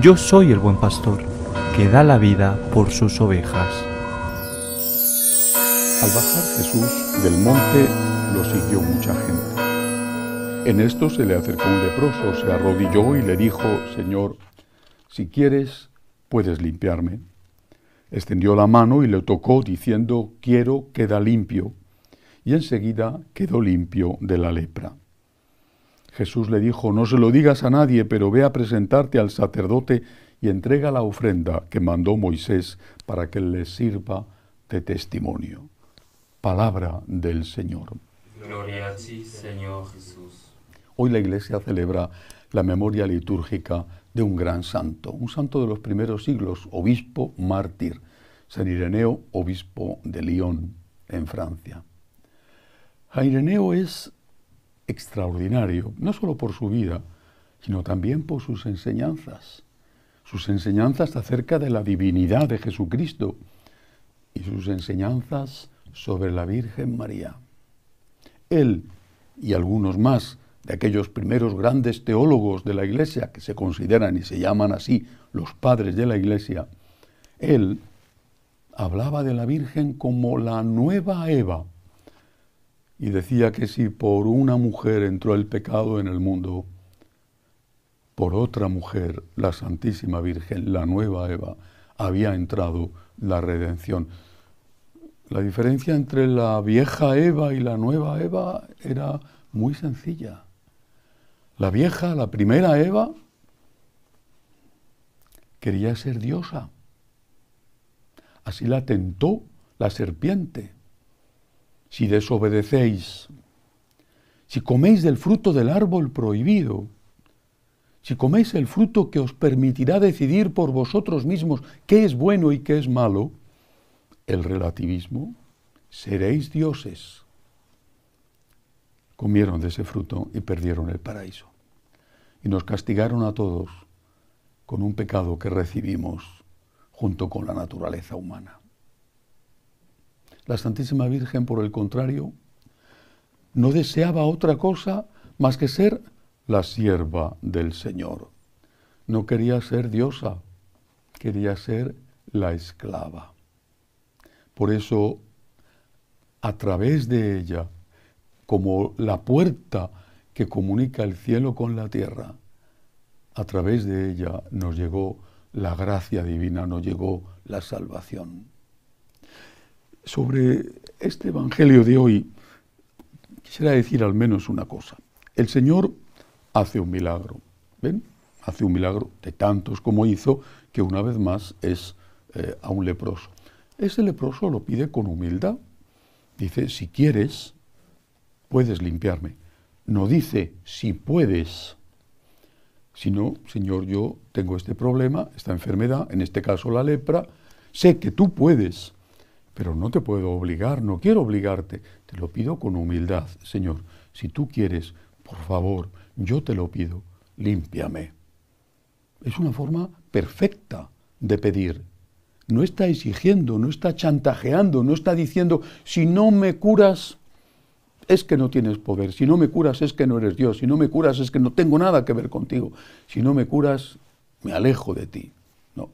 Yo soy el buen pastor, que da la vida por sus ovejas. Al bajar Jesús del monte, lo siguió mucha gente. En esto se le acercó un leproso, se arrodilló y le dijo, Señor, si quieres, puedes limpiarme. Extendió la mano y le tocó, diciendo, quiero, queda limpio. Y enseguida quedó limpio de la lepra. Jesús le dijo, no se lo digas a nadie, pero ve a presentarte al sacerdote y entrega la ofrenda que mandó Moisés para que le sirva de testimonio. Palabra del Señor. Gloria a ti, Señor Jesús. Hoy la Iglesia celebra la memoria litúrgica de un gran santo, un santo de los primeros siglos, obispo mártir, San Ireneo, obispo de Lyon, en Francia. Ireneo es extraordinario, no solo por su vida, sino también por sus enseñanzas, sus enseñanzas acerca de la divinidad de Jesucristo y sus enseñanzas sobre la Virgen María. Él y algunos más de aquellos primeros grandes teólogos de la Iglesia, que se consideran y se llaman así los padres de la Iglesia, él hablaba de la Virgen como la nueva Eva, y decía que si por una mujer entró el pecado en el mundo, por otra mujer, la Santísima Virgen, la nueva Eva, había entrado la redención. La diferencia entre la vieja Eva y la nueva Eva era muy sencilla. La vieja, la primera Eva, quería ser diosa. Así la tentó la serpiente si desobedecéis, si coméis del fruto del árbol prohibido, si coméis el fruto que os permitirá decidir por vosotros mismos qué es bueno y qué es malo, el relativismo, seréis dioses. Comieron de ese fruto y perdieron el paraíso. Y nos castigaron a todos con un pecado que recibimos junto con la naturaleza humana. La Santísima Virgen, por el contrario, no deseaba otra cosa más que ser la sierva del Señor. No quería ser diosa, quería ser la esclava. Por eso, a través de ella, como la puerta que comunica el cielo con la tierra, a través de ella nos llegó la gracia divina, nos llegó la salvación sobre este Evangelio de hoy quisiera decir al menos una cosa. El Señor hace un milagro, ¿ven? Hace un milagro de tantos como hizo, que una vez más es eh, a un leproso. Ese leproso lo pide con humildad. Dice, si quieres, puedes limpiarme. No dice, si puedes. Sino, Señor, yo tengo este problema, esta enfermedad, en este caso la lepra, sé que tú puedes pero no te puedo obligar, no quiero obligarte, te lo pido con humildad, Señor, si tú quieres, por favor, yo te lo pido, límpiame. Es una forma perfecta de pedir. No está exigiendo, no está chantajeando, no está diciendo, si no me curas, es que no tienes poder, si no me curas es que no eres Dios, si no me curas es que no tengo nada que ver contigo, si no me curas me alejo de ti. No,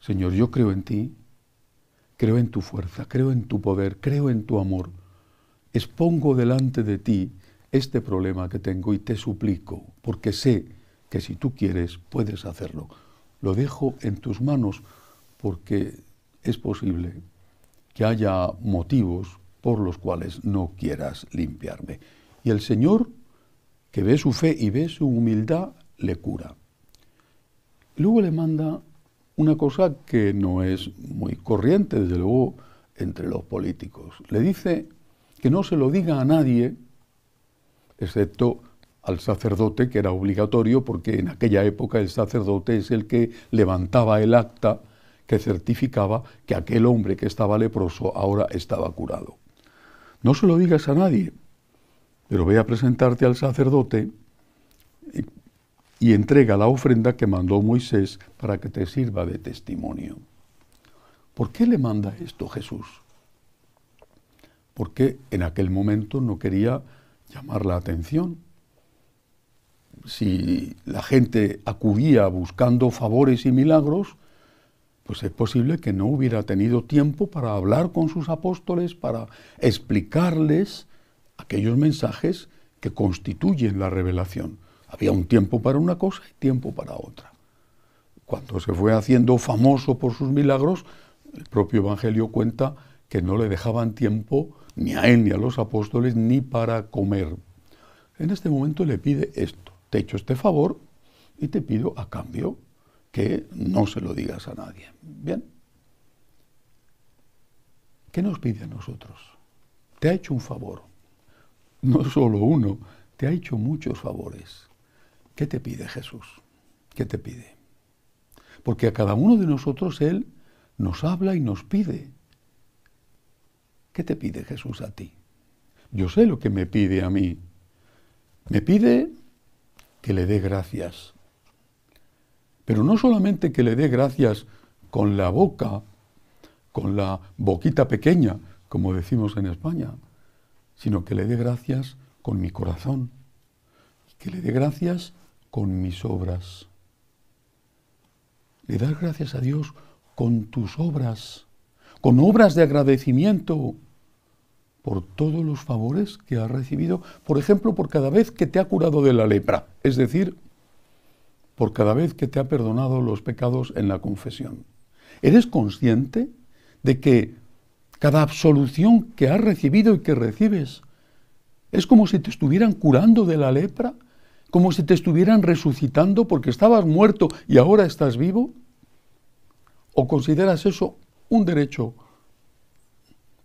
Señor, yo creo en ti, Creo en tu fuerza, creo en tu poder, creo en tu amor. Expongo delante de ti este problema que tengo y te suplico, porque sé que si tú quieres puedes hacerlo. Lo dejo en tus manos porque es posible que haya motivos por los cuales no quieras limpiarme. Y el Señor, que ve su fe y ve su humildad, le cura. Luego le manda una cosa que no es muy corriente, desde luego, entre los políticos. Le dice que no se lo diga a nadie, excepto al sacerdote, que era obligatorio, porque en aquella época el sacerdote es el que levantaba el acta que certificaba que aquel hombre que estaba leproso ahora estaba curado. No se lo digas a nadie, pero voy a presentarte al sacerdote y entrega la ofrenda que mandó Moisés para que te sirva de testimonio. ¿Por qué le manda esto Jesús? Porque en aquel momento no quería llamar la atención. Si la gente acudía buscando favores y milagros, pues es posible que no hubiera tenido tiempo para hablar con sus apóstoles, para explicarles aquellos mensajes que constituyen la revelación. Había un tiempo para una cosa y tiempo para otra. Cuando se fue haciendo famoso por sus milagros, el propio Evangelio cuenta que no le dejaban tiempo ni a él ni a los apóstoles ni para comer. En este momento le pide esto, te echo este favor y te pido a cambio que no se lo digas a nadie. Bien. ¿Qué nos pide a nosotros? Te ha hecho un favor. No solo uno, te ha hecho muchos favores. ¿Qué te pide Jesús? ¿Qué te pide? Porque a cada uno de nosotros Él nos habla y nos pide. ¿Qué te pide Jesús a ti? Yo sé lo que me pide a mí. Me pide que le dé gracias. Pero no solamente que le dé gracias con la boca, con la boquita pequeña, como decimos en España, sino que le dé gracias con mi corazón. Que le dé gracias con mis obras. Le das gracias a Dios con tus obras, con obras de agradecimiento por todos los favores que has recibido, por ejemplo, por cada vez que te ha curado de la lepra, es decir, por cada vez que te ha perdonado los pecados en la confesión. ¿Eres consciente de que cada absolución que has recibido y que recibes es como si te estuvieran curando de la lepra? como si te estuvieran resucitando porque estabas muerto y ahora estás vivo? ¿O consideras eso un derecho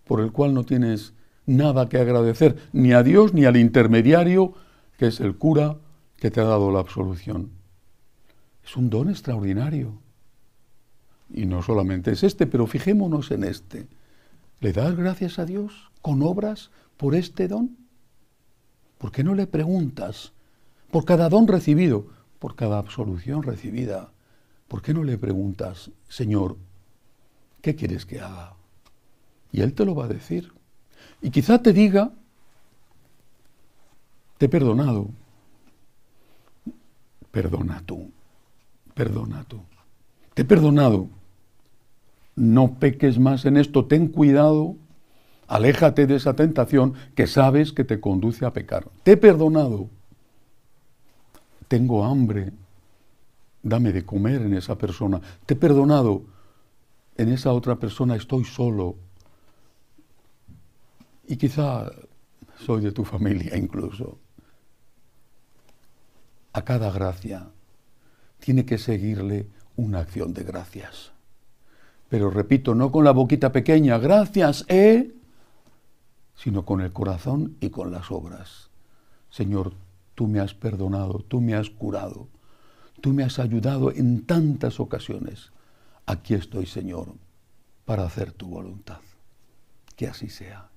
por el cual no tienes nada que agradecer ni a Dios ni al intermediario que es el cura que te ha dado la absolución? Es un don extraordinario. Y no solamente es este, pero fijémonos en este. ¿Le das gracias a Dios con obras por este don? ¿Por qué no le preguntas? por cada don recibido, por cada absolución recibida. ¿Por qué no le preguntas, Señor, ¿qué quieres que haga? Y Él te lo va a decir. Y quizá te diga, te he perdonado, perdona tú, perdona tú. Te he perdonado, no peques más en esto, ten cuidado, aléjate de esa tentación que sabes que te conduce a pecar. Te he perdonado tengo hambre, dame de comer en esa persona, te he perdonado, en esa otra persona estoy solo. Y quizá soy de tu familia incluso. A cada gracia tiene que seguirle una acción de gracias. Pero repito, no con la boquita pequeña, gracias, ¿eh? sino con el corazón y con las obras. Señor, tú me has perdonado, tú me has curado, tú me has ayudado en tantas ocasiones. Aquí estoy, Señor, para hacer tu voluntad. Que así sea.